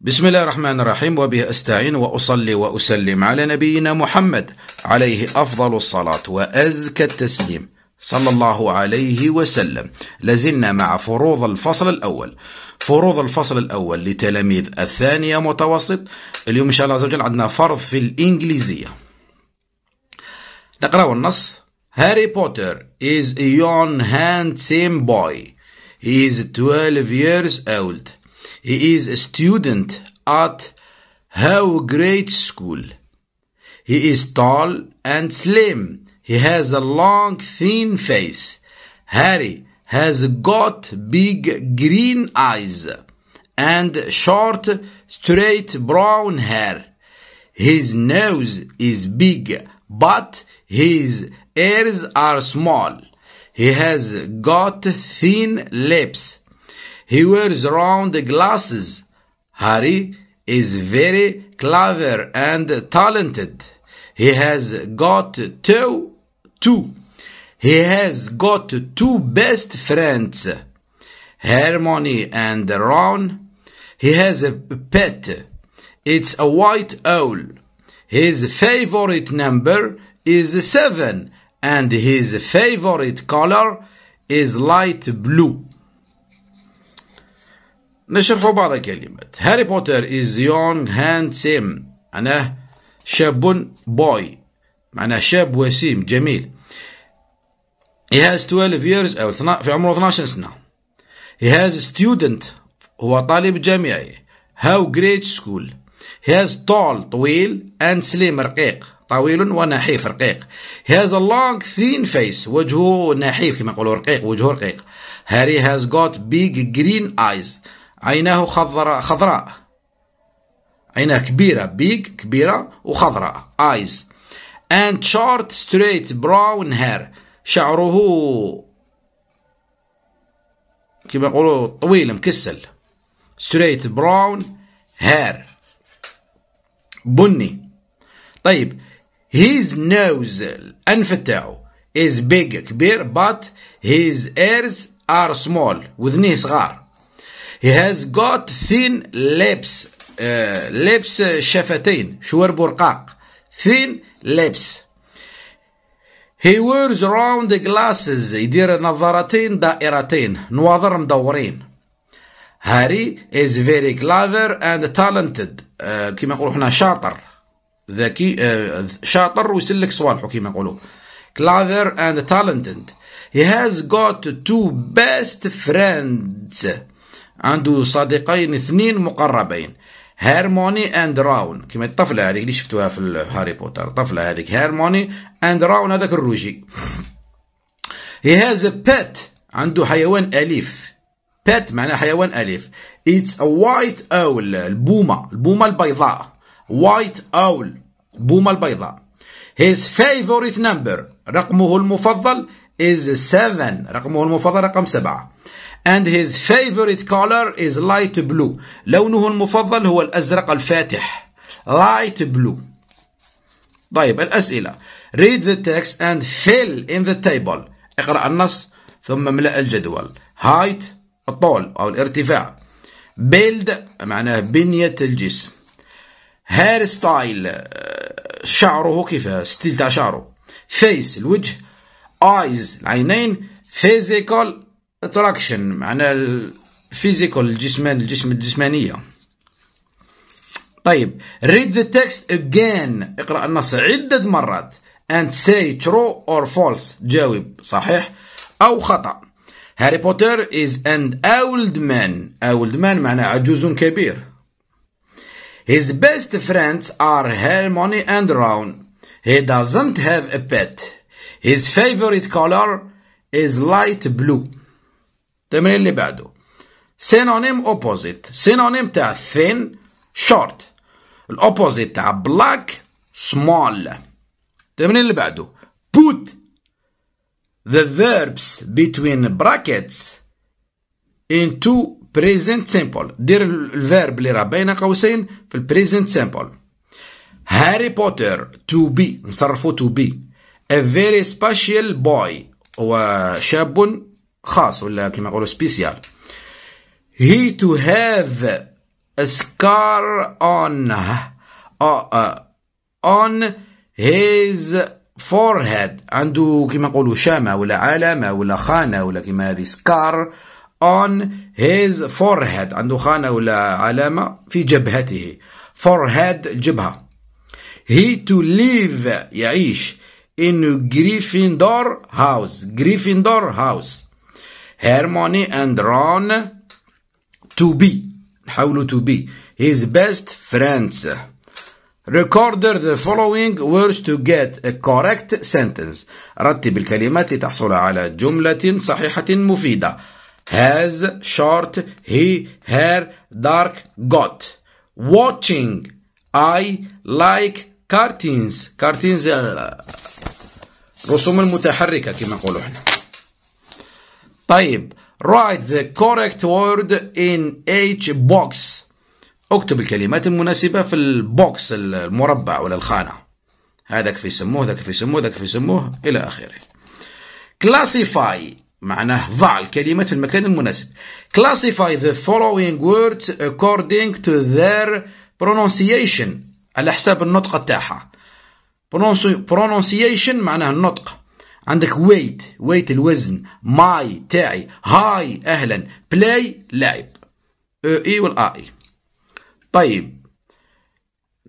بسم الله الرحمن الرحيم وبه استعين واصلي واسلم على نبينا محمد عليه افضل الصلاه وازكى التسليم صلى الله عليه وسلم لازلنا مع فروض الفصل الاول فروض الفصل الاول لتلاميذ الثانيه متوسط اليوم ان شاء الله عز وجل عندنا فرض في الانجليزيه نقراو النص هاري بوتر is a young handsome boy he is 12 years old He is a student at Howe Great School. He is tall and slim. He has a long, thin face. Harry has got big green eyes and short, straight brown hair. His nose is big, but his ears are small. He has got thin lips. He wears round glasses. Harry is very clever and talented. He has got two, two. He has got two best friends, Hermione and Ron. He has a pet. It's a white owl. His favorite number is seven and his favorite color is light blue. نشرح بعض الكلمات هاري بوتر is young handsome معناه شاب بوي معناه شاب وسيم جميل he has 12 years أو في عمره 12 سنة he has student هو طالب جامعي how great school he has tall طويل and slim رقيق طويل ونحيف رقيق he has a long thin face وجهه نحيف كما يقولوا رقيق وجهه رقيق هاري has got big green eyes عيناه خضراء خضراء عيناه كبيرة big كبيرة وخضراء eyes and short straight brown hair شعره كما يقولوا طويل مكسل straight brown hair بني طيب his nose الأنف تاعو is big كبير but his ears are small وذنيه صغار He has got thin lips. Uh, lips شفتين شوار برقاق. Thin lips. He wears round glasses. يدير نظارتين دائرتين. نواظر مدورين. هاري is very clever and talented. Uh, كما نقولوا حنا شاطر. ذكي uh, شاطر ويسلك صوالحه كما نقولوا. Clever and talented. He has got two best friends. عنده صديقين اثنين مقربين هارموني اند راون كما الطفله هذيك اللي شفتوها في هاري بوتر الطفله هذيك هارموني اند راون هذاك الروجي هي هاز بيت عنده حيوان اليف بيت معناه حيوان اليف اتس ا وايت اول البومه البومه البيضاء وايت اول البومه البيضاء هيز فيفوريت نمبر رقمه المفضل is seven رقمه المفضل رقم سبعة and his favorite color is light blue لونه المفضل هو الأزرق الفاتح light blue طيب الأسئلة read the text and fill in the table اقرأ النص ثم املأ الجدول height الطول أو الارتفاع build معناه بنية الجسم hair style شعره كيف ستيل تاع شعره face الوجه eyes العينين physical attraction معناها physical الجسمان الجسم الجسمانية طيب read the text again اقرأ النص عدة مرات and say true or false جاوب صحيح أو خطأ هاري بوتر is an old man old man معناه عجوز كبير his best friends are Hermione and Ron he doesn't have a pet His favorite color is light blue التمرين اللي بعده synonym opposite synonym تاع thin short opposite تاع black small التمرين اللي بعده put the verbs between brackets into present simple دير verb اللي راه بين قوسين في present simple Harry Potter to be نصرفو to be a very special boy هو شاب خاص ولا كما يقولوا سبيسيال he to have a scar on uh, uh, on his forehead عنده كما يقولوا شامة ولا علامة ولا خانة ولا كما هذه scar on his forehead عنده خانة ولا علامة في جبهته forehead جبهة he to live يعيش in Gryffindor House. Gryffindor House. Hermione and Ron to be. حاولوا to be. His best friends. Recorder the following words to get a correct sentence. رتب الكلمات لتحصل على جملة صحيحة مفيدة. Has, short, he, hair dark, got. Watching. I like cartoons. Cartoons uh, الرسوم المتحركة كما نقولوا احنا طيب write the correct word in each box اكتب الكلمات المناسبة في البوكس المربع ولا الخانة هذا كيف يسموه ذاك كيف يسموه ذاك كيف يسموه إلى آخره classify معناه ضع الكلمات في المكان المناسب classify the following words according to their pronunciation على حساب النطق تاعها pronunciation معناها النطق عندك weight weight الوزن my تاعي هاي اهلا play لعب e اي والاي طيب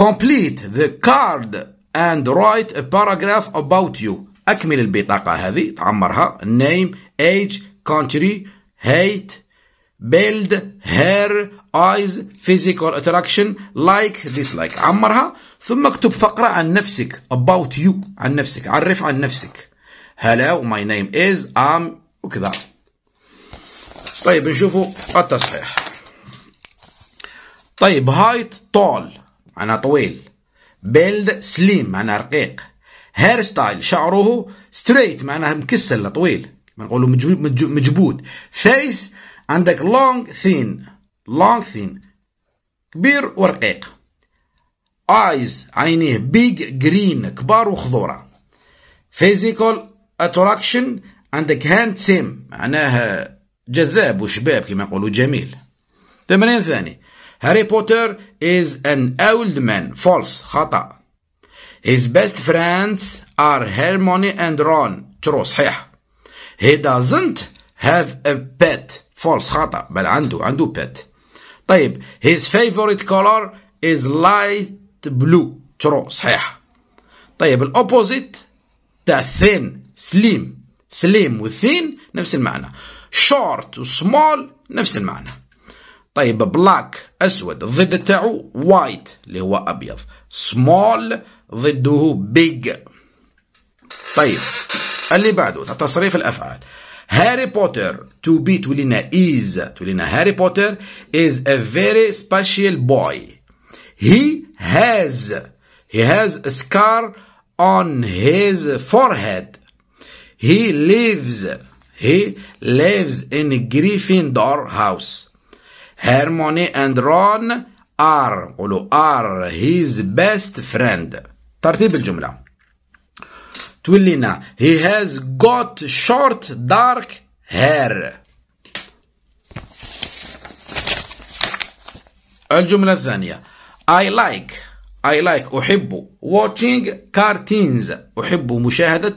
complete the card and write a paragraph about you اكمل البطاقه هذه تعمرها name age country height build her eyes physical attraction like dislike عمرها ثم اكتب فقرة عن نفسك about you عن نفسك عرف عن نفسك hello my name is I'm وكذا طيب نشوفوا التصحيح طيب height tall معناها طويل build slim معناها رقيق hair style شعره straight معناها مكسل طويل ما نقولوا مجبود face عندك لونغ ثين لونغ ثين كبير ورقيق ايز عينيه بيج جرين كبار وخضوره فيزيكال اتراكشن عندك هاند سيم معناها جذاب وشباب كما يقولوا جميل تمرين ثاني هاري بوتر از ان اولد مان فولس خطا his best friends are Hermione and Ron true صحيح he doesn't have a pet فولس خطأ بل عنده عنده بيت طيب his favorite color is light blue ترو صحيح طيب الاوبوزيت تاع ثين سليم سليم وثين نفس المعنى شورت وسمول نفس المعنى طيب بلاك اسود ضد تاعو وايت اللي هو ابيض سمول ضده بيج طيب اللي بعده تصريف الافعال Harry Potter to be Tulina is Tulina Harry Potter is a very special boy. He has he has a scar on his forehead. He lives he lives in Gryffindor house. Hermione and Ron are are his best friend. ترتيب الجمله تقول لنا he has got short dark hair الجملة الثانية I like I like أحب watching cartoons أحب مشاهدة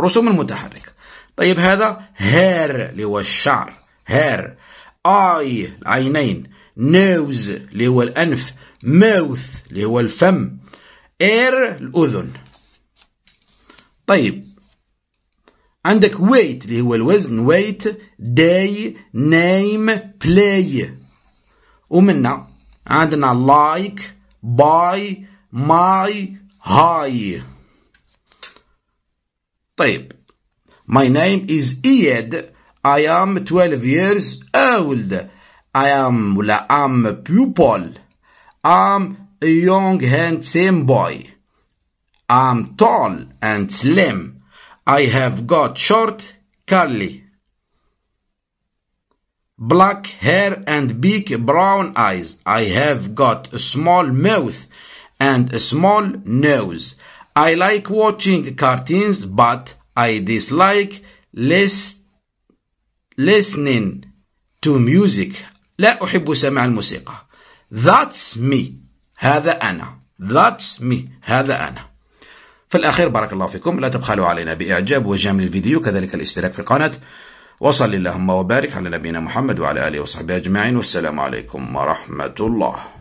رسوم المتحرك طيب هذا hair اللي هو الشعر hair eye العينين nose اللي هو الأنف mouth اللي هو الفم air الأذن طيب عندك ويت اللي هو الوزن ويت داي نايم بلاي ومنا عندنا لايك باي ماي هاي طيب ماي نايم از اياد اي ام 12 ييرز اولد اي ام ولا ام a ام يونغ هاند سيم بوي I'm tall and slim. I have got short, curly, black hair and big brown eyes. I have got a small mouth and a small nose. I like watching cartoons, but I dislike listening to music. لا أحب سماع الموسيقى. That's me. هذا أنا. That's me. هذا أنا. في الأخير بارك الله فيكم لا تبخلوا علينا بإعجاب وجمع الفيديو كذلك الاشتراك في القناة وصل اللهم وبارك على نبينا محمد وعلى آله وصحبه أجمعين والسلام عليكم ورحمة الله